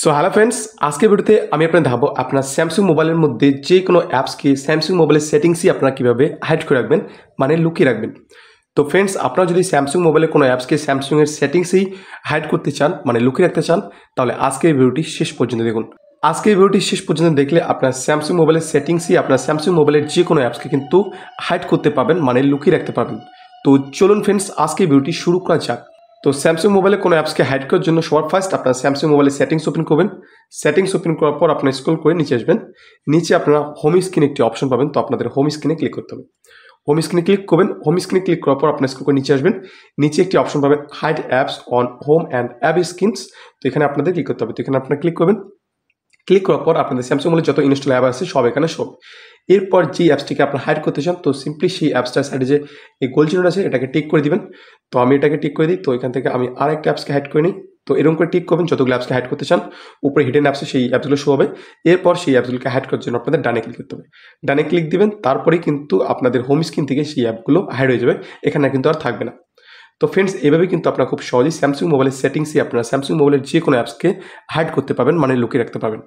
so hello friends আজকে ভিডিওতে আমি আপনার ধাবো আপনার স্যামসুং মোবাইলের মধ্যে যে কোনো অ্যাপসকে স্যামসুং মোবাইলের সেটিংসই আপনারা কীভাবে হাইড করে রাখবেন মানে লুকিয়ে রাখবেন তো ফ্রেন্ডস আপনারা যদি স্যামসুং মোবাইলের কোনো অ্যাপসকে স্যামসুংয়ের সেটিংসই হাইড করতে চান মানে লুকিয়ে রাখতে চান তাহলে আজকের ভিডিওটি শেষ পর্যন্ত দেখুন আজকে এই ভিডিওটি শেষ পর্যন্ত দেখলে আপনার স্যামসুং মোবাইলের সেটিংসই আপনার স্যামসুং মোবাইলের যে কোনো অ্যাপসকে কিন্তু হাইড করতে পারবেন মানে লুকিয়ে রাখতে পারবেন তো চলুন ফ্রেন্ডস আজকে ভিডিওটি শুরু করা যাক তো স্যামসুং মোবাইলে কোনো অ্যাপসকে হাইড করার জন্য সবার ফার্স্ট আপনার স্যামসুং মোবাইলে সেটিংস ওপেন করবেন সেটিংস ওপেন করার পর আপনার স্ক্রল করে নিচে আসবেন নিচে আপনারা হোম স্ক্রিন একটি অপশন পাবেন তো আপনাদের হোম স্ক্রিনে ক্লিক করতে হবে হোম স্ক্রিনে ক্লিক করবেন হোম স্ক্রিনে ক্লিক করার পর আপনার স্ক্রল করে নিচে আসবেন নিচে একটি অপশন পাবেন hide apps on home and app screens তো এখানে আপনাদের ক্লিক করতে হবে তো এখানে আপনারা ক্লিক করবেন ক্লিক করার পর আপনাদের স্যামসুং মোবাইলে যত ইনস্টল অ্যাপ আছে সব এখানে সব এরপর যে অ্যাপসটিকে আপনার হাইড করতে চান তো সিম্পলি সেই অ্যাপসটার সাইডে যে এই গোল চিহ্নটা আছে এটাকে টিক করে দিবেন তো আমি এটাকে টিক করে দিই তো এখান থেকে আমি আর একটা অ্যাপসকে হাইড করে নিই তো এরকম করে টিক করবেন যতগুলো অ্যাপসকে হাইড করতে চান উপরে হিডেন অ্যাপসে সেই অ্যাপসগুলো শো হবে এরপর সেই অ্যাপসগুলোকে হাইড করার জন্য আপনাদের ডানে ক্লিক করতে হবে ডানে ক্লিক দিবেন তারপরেই কিন্তু আপনাদের হোম স্ক্রিন থেকে সেই অ্যাপগুলো হাইড হয়ে যাবে এখানে কিন্তু আর থাকবে না তো ফ্রেন্ডস এভাবে কিন্তু আপনারা খুব সহজেই স্যামসুং মোবাইলের সেটিংসই আপনারা স্যামসুং মোবাইলের যে কোনো অ্যাপসকে হাইড করতে পারবেন মানে লুকিয়ে রাখতে পারবেন